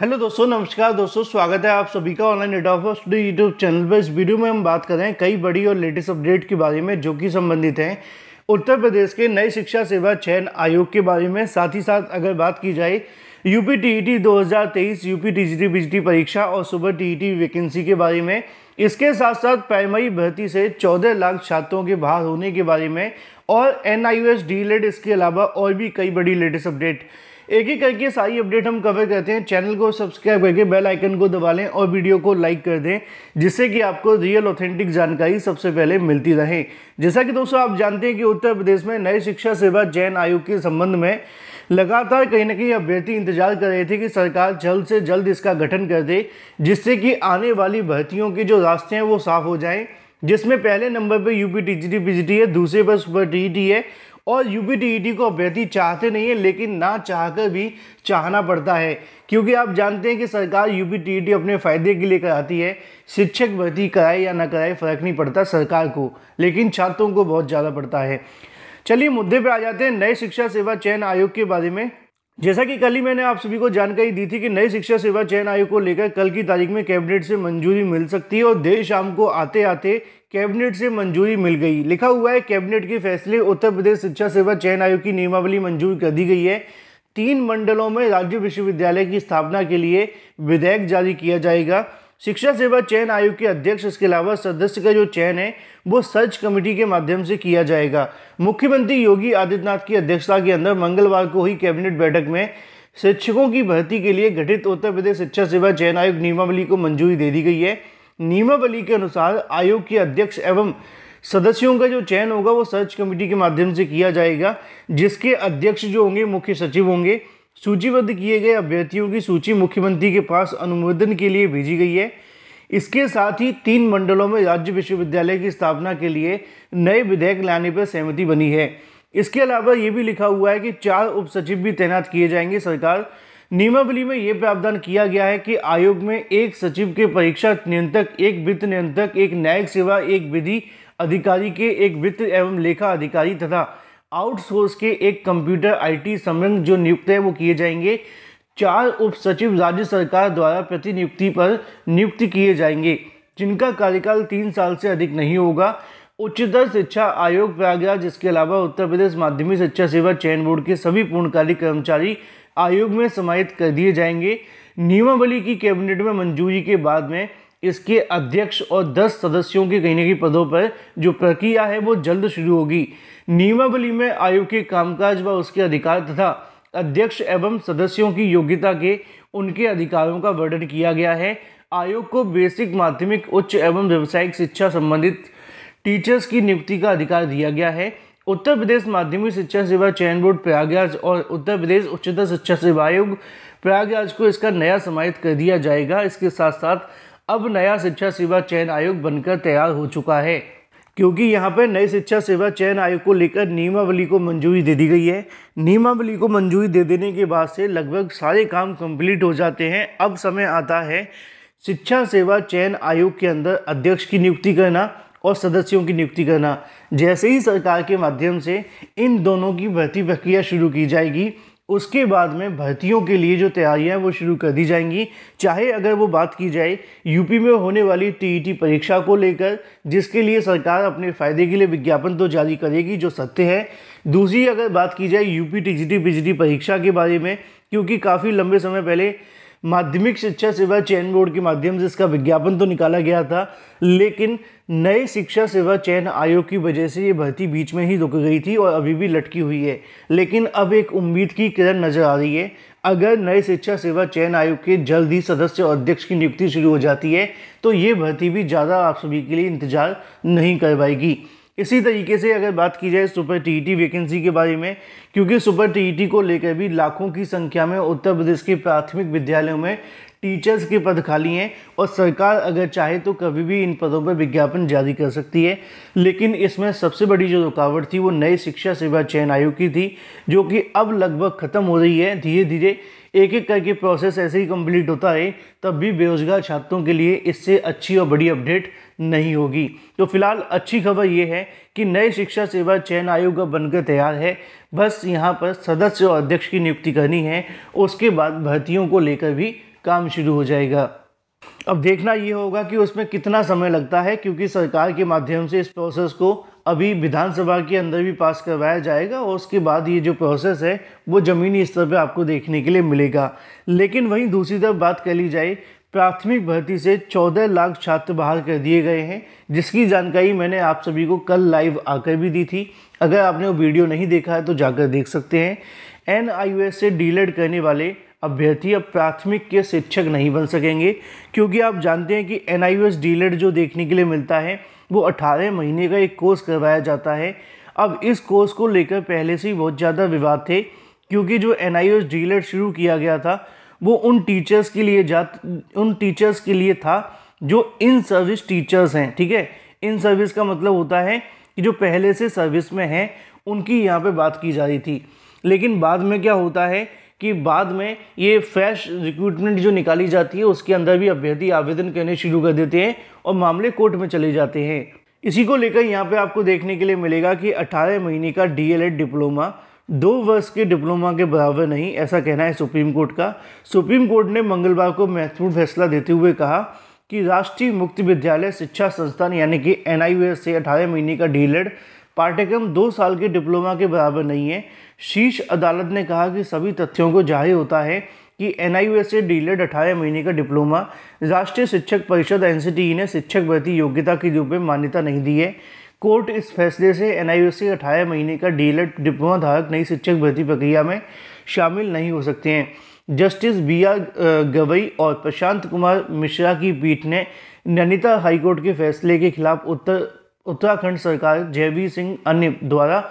hello दोस्तों नमस्कार दोस्तों स्वागत है आप सभी का online data of study YouTube channel पर इस वीडियो में हम बात कर रहे हैं कई बड़ी और लेटेस्ट अपडेट के बारे में जो कि संबंधित हैं उत्तर प्रदेश के नए शिक्षा सेवा चयन आयोग के बारे में साथ ही साथ अगर बात की जाए यूपी टीईटी 2023 यूपी टी बिजटी परीक्षा और सुपर टी वैकेंसी के बारे में इसके साथ साथ प्राइमरी भर्ती से चौदह लाख छात्रों के बाहर होने के बारे में और एन आई डी इसके अलावा और भी कई बड़ी लेटेस्ट अपडेट एक एक करके सारी अपडेट हम कवर करते हैं चैनल को सब्सक्राइब करके बेल आइकन को दबा लें और वीडियो को लाइक कर दें जिससे कि आपको रियल ऑथेंटिक जानकारी सबसे पहले मिलती रहे जैसा कि दोस्तों आप जानते हैं कि उत्तर प्रदेश में नए शिक्षा सेवा चयन आयोग के संबंध में लगातार कहीं ना कहीं अभ्यर्थी इंतजार कर रहे थे कि सरकार जल्द से जल्द इसका गठन कर दे जिससे कि आने वाली भर्तियों के जो रास्ते हैं वो साफ हो जाएं जिसमें पहले नंबर पर यूपी टीजीटी पीजीटी है दूसरे पर सुपर टी है और यू पी e को अभ्यर्थी चाहते नहीं है लेकिन ना चाहकर भी चाहना पड़ता है क्योंकि आप जानते हैं कि सरकार यू पी e अपने फ़ायदे के लिए कराती है शिक्षक भर्ती कराए या ना कराए फ़र्क नहीं पड़ता सरकार को लेकिन छात्रों को बहुत ज़्यादा पड़ता है चलिए मुद्दे पर आ जाते हैं नए शिक्षा सेवा चयन आयोग के बारे में जैसा कि कल ही मैंने आप सभी को जानकारी दी थी कि नई शिक्षा सेवा चयन आयोग को लेकर कल की तारीख में कैबिनेट से मंजूरी मिल सकती है और देर शाम को आते आते कैबिनेट से मंजूरी मिल गई लिखा हुआ है कैबिनेट के फैसले उत्तर प्रदेश शिक्षा सेवा चयन आयोग की नियमावली मंजूर कर दी गई है तीन मंडलों में राज्य विश्वविद्यालय की स्थापना के लिए विधेयक जारी किया जाएगा शिक्षा सेवा चयन आयोग के अध्यक्ष इसके अलावा सदस्य का जो चयन है वो सर्च कमेटी के माध्यम से किया जाएगा मुख्यमंत्री योगी आदित्यनाथ की अध्यक्षता के अंदर मंगलवार को हुई कैबिनेट बैठक में शिक्षकों की भर्ती के लिए गठित उत्तर प्रदेश शिक्षा सेवा चयन आयोग नियमावली को मंजूरी दे दी गई है नियमावली के अनुसार आयोग के अध्यक्ष एवं सदस्यों का जो चयन होगा वो सर्च कमेटी के माध्यम से किया जाएगा जिसके अध्यक्ष जो होंगे मुख्य सचिव होंगे सूचीबद्ध किए गए अभ्यर्थियों की सूची मुख्यमंत्री के पास अनुमोदन के लिए भेजी गई है इसके साथ ही तीन मंडलों में राज्य विश्वविद्यालय की स्थापना के लिए नए विधेयक लाने पर सहमति बनी है इसके अलावा ये भी लिखा हुआ है कि चार उप सचिव भी तैनात किए जाएंगे सरकार नियमावली में ये प्रावधान किया गया है कि आयोग में एक सचिव के परीक्षा नियंत्रक एक वित्त नियंत्रक एक न्यायिक सेवा एक विधि अधिकारी के एक वित्त एवं लेखा अधिकारी तथा आउटसोर्स के एक कंप्यूटर आईटी संरक्षक जो नियुक्त है वो किए जाएंगे चार उप सचिव राज्य सरकार द्वारा प्रतिनियुक्ति पर नियुक्त किए जाएंगे जिनका कार्यकाल तीन साल से अधिक नहीं होगा उच्चतर शिक्षा आयोग प्रयागराज जिसके अलावा उत्तर प्रदेश माध्यमिक शिक्षा सेवा चयन बोर्ड के सभी पूर्णकालिक कर्मचारी आयोग में समाहित कर दिए जाएंगे नियमावली की कैबिनेट में मंजूरी के बाद में इसके अध्यक्ष और 10 सदस्यों के कहीं ना कहीं पदों पर जो प्रक्रिया है वो जल्द शुरू होगी नियमावली में आयोग के कामकाज व उसके अधिकार तथा अध्यक्ष एवं सदस्यों की योग्यता के उनके अधिकारों का वर्णन किया गया है आयोग को बेसिक माध्यमिक उच्च एवं व्यावसायिक शिक्षा संबंधित टीचर्स की नियुक्ति का अधिकार दिया गया है उत्तर प्रदेश माध्यमिक शिक्षा सेवा चयन बोर्ड प्रयागराज और उत्तर प्रदेश उच्चतर शिक्षा सेवा आयोग प्रयागराज को इसका नया समाहित कर दिया जाएगा इसके साथ साथ अब नया शिक्षा सेवा चयन आयोग बनकर तैयार हो चुका है क्योंकि यहाँ पर नई शिक्षा सेवा चयन आयोग को लेकर नियमावली को मंजूरी दे दी गई है नियमावली को मंजूरी दे देने के बाद से लगभग सारे काम कंप्लीट हो जाते हैं अब समय आता है शिक्षा सेवा चयन आयोग के अंदर अध्यक्ष की नियुक्ति करना और सदस्यों की नियुक्ति करना जैसे ही सरकार के माध्यम से इन दोनों की भर्ती प्रक्रिया शुरू की जाएगी उसके बाद में भर्तियों के लिए जो तैयारियां वो शुरू कर दी जाएंगी चाहे अगर वो बात की जाए यूपी में होने वाली टीईटी e परीक्षा को लेकर जिसके लिए सरकार अपने फ़ायदे के लिए विज्ञापन तो जारी करेगी जो सत्य है दूसरी अगर बात की जाए यूपी टीजीटी पीजीटी परीक्षा के बारे में क्योंकि काफ़ी लंबे समय पहले माध्यमिक शिक्षा सेवा चयन बोर्ड के माध्यम से इसका विज्ञापन तो निकाला गया था लेकिन नए शिक्षा सेवा चयन आयोग की वजह से ये भर्ती बीच में ही रुक गई थी और अभी भी लटकी हुई है लेकिन अब एक उम्मीद की किरण नज़र आ रही है अगर नए शिक्षा सेवा चयन आयोग के जल्द ही सदस्य और अध्यक्ष की नियुक्ति शुरू हो जाती है तो ये भर्ती भी ज़्यादा आप सभी के लिए इंतजार नहीं करवाएगी इसी तरीके से अगर बात की जाए सुपर टीईटी वैकेंसी के बारे में क्योंकि सुपर टीईटी को लेकर भी लाखों की संख्या में उत्तर प्रदेश के प्राथमिक विद्यालयों में टीचर्स के पद खाली हैं और सरकार अगर चाहे तो कभी भी इन पदों पर विज्ञापन जारी कर सकती है लेकिन इसमें सबसे बड़ी जो रुकावट थी वो नई शिक्षा सेवा चयन आयोग की थी जो कि अब लगभग ख़त्म हो रही है धीरे धीरे एक एक करके प्रोसेस ऐसे ही कंप्लीट होता है तब भी बेरोजगार छात्रों के लिए इससे अच्छी और बड़ी अपडेट नहीं होगी तो फिलहाल अच्छी खबर ये है कि नए शिक्षा सेवा चयन आयोग अब बनकर तैयार है बस यहाँ पर सदस्य और अध्यक्ष की नियुक्ति करनी है उसके बाद भर्तियों को लेकर भी काम शुरू हो जाएगा अब देखना ये होगा कि उसमें कितना समय लगता है क्योंकि सरकार के माध्यम से इस प्रोसेस को अभी विधानसभा के अंदर भी पास करवाया जाएगा और उसके बाद ये जो प्रोसेस है वो ज़मीनी स्तर पर आपको देखने के लिए मिलेगा लेकिन वहीं दूसरी तरफ बात कर ली जाए प्राथमिक भर्ती से 14 लाख छात्र बाहर कर दिए गए हैं जिसकी जानकारी मैंने आप सभी को कल लाइव आकर भी दी थी अगर आपने वो वीडियो नहीं देखा है तो जाकर देख सकते हैं एन से डीलेड करने वाले अभ्यर्थी अब प्राथमिक के शिक्षक नहीं बन सकेंगे क्योंकि आप जानते हैं कि एन आई जो देखने के लिए मिलता है वो 18 महीने का एक कोर्स करवाया जाता है अब इस कोर्स को लेकर पहले से ही बहुत ज़्यादा विवाद थे क्योंकि जो एन आई शुरू किया गया था वो उन टीचर्स के लिए जा उन टीचर्स के लिए था जो इन सर्विस टीचर्स हैं ठीक है इन सर्विस का मतलब होता है कि जो पहले से सर्विस में हैं उनकी यहाँ पे बात की जा रही थी लेकिन बाद में क्या होता है कि बाद में ये फ्रेश रिक्रूटमेंट जो निकाली जाती है उसके अंदर भी अभ्यर्थी आवेदन करने शुरू कर देते हैं और मामले कोर्ट में चले जाते हैं इसी को लेकर यहाँ पे आपको देखने के लिए मिलेगा कि 18 महीने का डीएलएड डिप्लोमा दो वर्ष के डिप्लोमा के बराबर नहीं ऐसा कहना है सुप्रीम कोर्ट का सुप्रीम कोर्ट ने मंगलवार को महत्वपूर्ण फैसला देते हुए कहा कि राष्ट्रीय मुक्ति विद्यालय शिक्षा संस्थान यानी कि एन से अठारह महीने का डीलेड पाठ्यक्रम दो साल के डिप्लोमा के बराबर नहीं है शीर्ष अदालत ने कहा कि सभी तथ्यों को जाहिर होता है कि एन आई यू एस से लेड अठारह महीने का डिप्लोमा राष्ट्रीय शिक्षक परिषद एन e ने शिक्षक भर्ती योग्यता के रूप में मान्यता नहीं दी है कोर्ट इस फैसले से एन से अठारह महीने का डीएलएड डिप्लोमा धारक नई शिक्षक भर्ती प्रक्रिया में शामिल नहीं हो सकते हैं जस्टिस बी आर गवई और प्रशांत कुमार मिश्रा की पीठ ने नैनीताल हाईकोर्ट के फैसले के खिलाफ उत्तर उत्तराखंड सरकार जयवीर सिंह अन्य द्वारा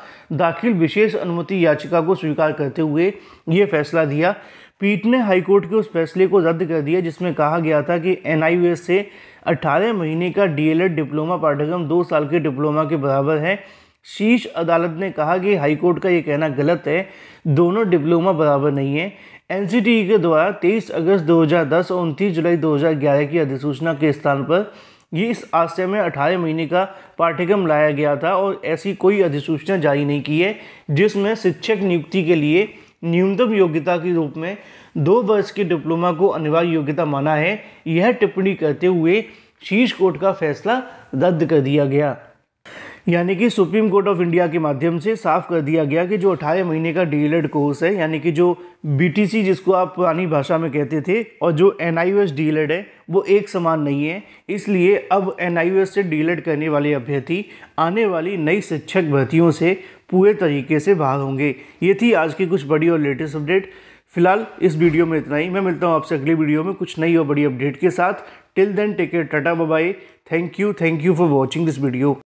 दाखिल विशेष अनुमति याचिका को स्वीकार करते हुए ये फैसला दिया पीठ ने हाईकोर्ट के उस फैसले को रद्द कर दिया जिसमें कहा गया था कि एन से 18 महीने का डीएलएड डिप्लोमा पाठ्यक्रम दो साल के डिप्लोमा के बराबर है शीर्ष अदालत ने कहा कि हाईकोर्ट का ये कहना गलत है दोनों डिप्लोमा बराबर नहीं है एन के द्वारा 23 अगस्त 2010 और उनतीस जुलाई 2011 की अधिसूचना के स्थान पर ये इस आशय में 18 महीने का पाठ्यक्रम लाया गया था और ऐसी कोई अधिसूचना जारी नहीं की है जिसमें शिक्षक नियुक्ति के लिए न्यूनतम योग्यता के रूप में दो वर्ष के डिप्लोमा को अनिवार्य योग्यता माना है यह टिप्पणी करते हुए शीर्ष कोर्ट का फैसला रद्द कर दिया गया यानी कि सुप्रीम कोर्ट ऑफ इंडिया के माध्यम से साफ कर दिया गया कि जो अठारह महीने का डीएलएड कोर्स है यानी कि जो बीटीसी जिसको आप पुरानी भाषा में कहते थे और जो एन आई है वो एक समान नहीं है इसलिए अब एन से डी करने वाले अभ्यर्थी आने वाली नई शिक्षक भर्तियों से पूरे तरीके से बाहर होंगे ये थी आज की कुछ बड़ी और लेटेस्ट अपडेट फिलहाल इस वीडियो में इतना ही मैं मिलता हूँ आपसे अगली वीडियो में कुछ नई और बड़ी अपडेट के साथ till then take care tata bye bye thank you thank you for watching this video